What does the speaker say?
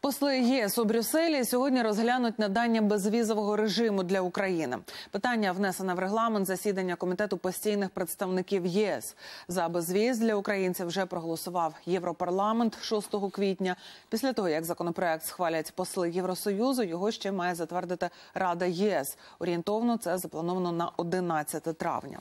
Посли ЄС у Брюсселі сьогодні розглянуть надання безвізового режиму для України. Питання внесене в регламент засідання комітету постійних представників ЄС. За безвіз для українців вже проголосував Європарламент 6 квітня. Після того як законопроект схвалять посли Євросоюзу, його ще має затвердити Рада ЄС. Орієнтовно це заплановано на 11 травня.